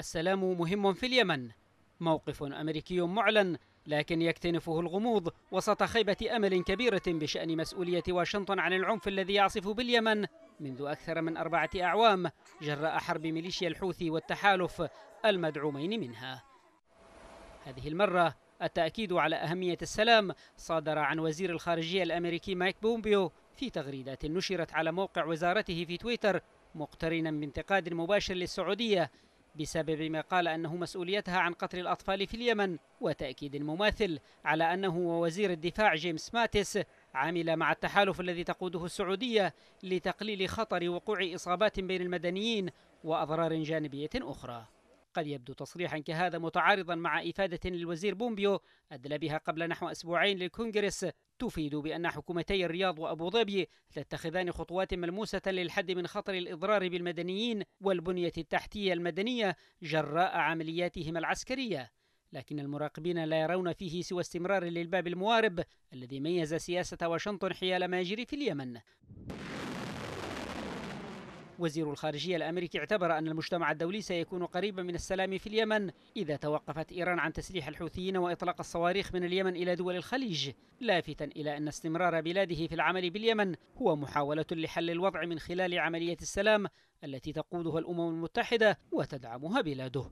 السلام مهم في اليمن موقف أمريكي معلن لكن يكتنفه الغموض وسط خيبة أمل كبيرة بشأن مسؤولية واشنطن عن العنف الذي يعصف باليمن منذ أكثر من أربعة أعوام جراء حرب ميليشيا الحوثي والتحالف المدعومين منها هذه المرة التأكيد على أهمية السلام صادر عن وزير الخارجية الأمريكي مايك بومبيو في تغريدات نشرت على موقع وزارته في تويتر مقترنا بانتقاد مباشر للسعودية بسبب ما قال أنه مسؤوليتها عن قتل الأطفال في اليمن وتأكيد مماثل على أنه ووزير الدفاع جيمس ماتس عمل مع التحالف الذي تقوده السعودية لتقليل خطر وقوع إصابات بين المدنيين وأضرار جانبية أخرى قد يبدو تصريحا كهذا متعارضا مع إفادة للوزير بومبيو أدلى بها قبل نحو أسبوعين للكونغرس تفيد بأن حكومتي الرياض وأبو ظبي تتخذان خطوات ملموسة للحد من خطر الإضرار بالمدنيين والبنية التحتية المدنية جراء عملياتهما العسكرية لكن المراقبين لا يرون فيه سوى استمرار للباب الموارب الذي ميز سياسة واشنطن حيال ما يجري في اليمن وزير الخارجية الأمريكي اعتبر أن المجتمع الدولي سيكون قريبا من السلام في اليمن إذا توقفت إيران عن تسليح الحوثيين وإطلاق الصواريخ من اليمن إلى دول الخليج لافتا إلى أن استمرار بلاده في العمل باليمن هو محاولة لحل الوضع من خلال عملية السلام التي تقودها الأمم المتحدة وتدعمها بلاده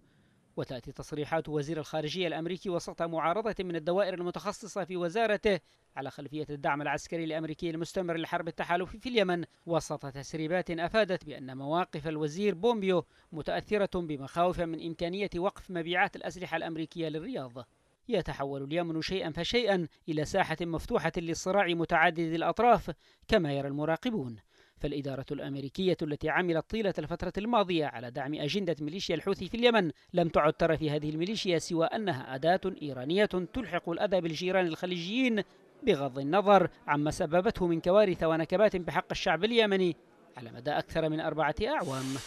وتأتي تصريحات وزير الخارجية الأمريكي وسط معارضة من الدوائر المتخصصة في وزارته على خلفية الدعم العسكري الأمريكي المستمر لحرب التحالف في اليمن وسط تسريبات أفادت بأن مواقف الوزير بومبيو متأثرة بمخاوف من إمكانية وقف مبيعات الأسلحة الأمريكية للرياض يتحول اليمن شيئا فشيئا إلى ساحة مفتوحة للصراع متعدد الأطراف كما يرى المراقبون فالإدارة الأمريكية التي عملت طيلة الفترة الماضية على دعم أجندة ميليشيا الحوثي في اليمن لم تعد ترى في هذه الميليشيا سوى أنها أداة إيرانية تلحق الأذى بالجيران الخليجيين بغض النظر عما سببته من كوارث ونكبات بحق الشعب اليمني على مدى أكثر من أربعة أعوام